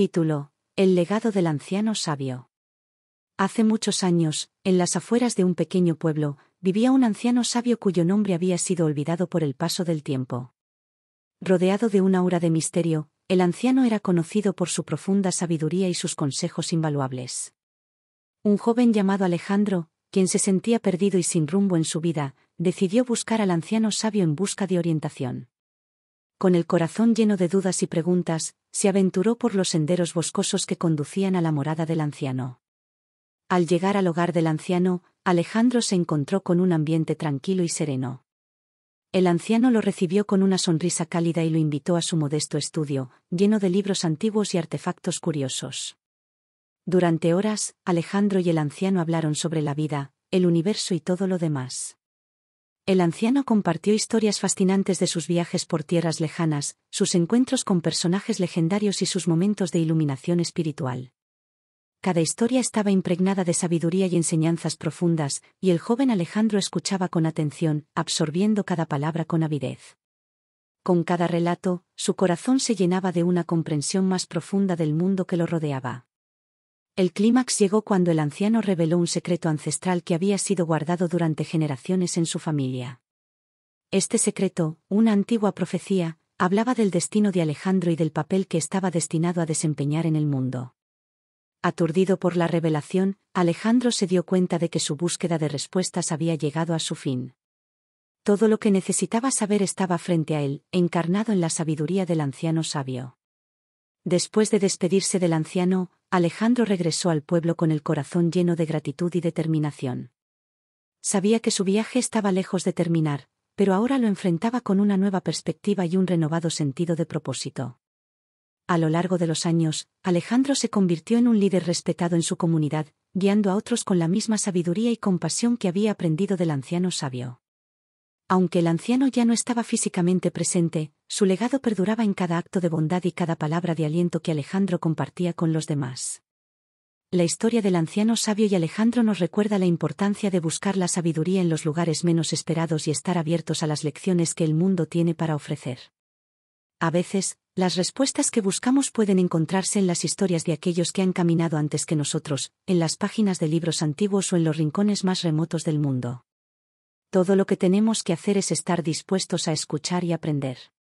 Título. El legado del anciano sabio. Hace muchos años, en las afueras de un pequeño pueblo, vivía un anciano sabio cuyo nombre había sido olvidado por el paso del tiempo. Rodeado de una aura de misterio, el anciano era conocido por su profunda sabiduría y sus consejos invaluables. Un joven llamado Alejandro, quien se sentía perdido y sin rumbo en su vida, decidió buscar al anciano sabio en busca de orientación. Con el corazón lleno de dudas y preguntas, se aventuró por los senderos boscosos que conducían a la morada del anciano. Al llegar al hogar del anciano, Alejandro se encontró con un ambiente tranquilo y sereno. El anciano lo recibió con una sonrisa cálida y lo invitó a su modesto estudio, lleno de libros antiguos y artefactos curiosos. Durante horas, Alejandro y el anciano hablaron sobre la vida, el universo y todo lo demás. El anciano compartió historias fascinantes de sus viajes por tierras lejanas, sus encuentros con personajes legendarios y sus momentos de iluminación espiritual. Cada historia estaba impregnada de sabiduría y enseñanzas profundas, y el joven Alejandro escuchaba con atención, absorbiendo cada palabra con avidez. Con cada relato, su corazón se llenaba de una comprensión más profunda del mundo que lo rodeaba. El clímax llegó cuando el anciano reveló un secreto ancestral que había sido guardado durante generaciones en su familia. Este secreto, una antigua profecía, hablaba del destino de Alejandro y del papel que estaba destinado a desempeñar en el mundo. Aturdido por la revelación, Alejandro se dio cuenta de que su búsqueda de respuestas había llegado a su fin. Todo lo que necesitaba saber estaba frente a él, encarnado en la sabiduría del anciano sabio. Después de despedirse del anciano, Alejandro regresó al pueblo con el corazón lleno de gratitud y determinación. Sabía que su viaje estaba lejos de terminar, pero ahora lo enfrentaba con una nueva perspectiva y un renovado sentido de propósito. A lo largo de los años, Alejandro se convirtió en un líder respetado en su comunidad, guiando a otros con la misma sabiduría y compasión que había aprendido del anciano sabio. Aunque el anciano ya no estaba físicamente presente, su legado perduraba en cada acto de bondad y cada palabra de aliento que Alejandro compartía con los demás. La historia del anciano sabio y Alejandro nos recuerda la importancia de buscar la sabiduría en los lugares menos esperados y estar abiertos a las lecciones que el mundo tiene para ofrecer. A veces, las respuestas que buscamos pueden encontrarse en las historias de aquellos que han caminado antes que nosotros, en las páginas de libros antiguos o en los rincones más remotos del mundo todo lo que tenemos que hacer es estar dispuestos a escuchar y aprender.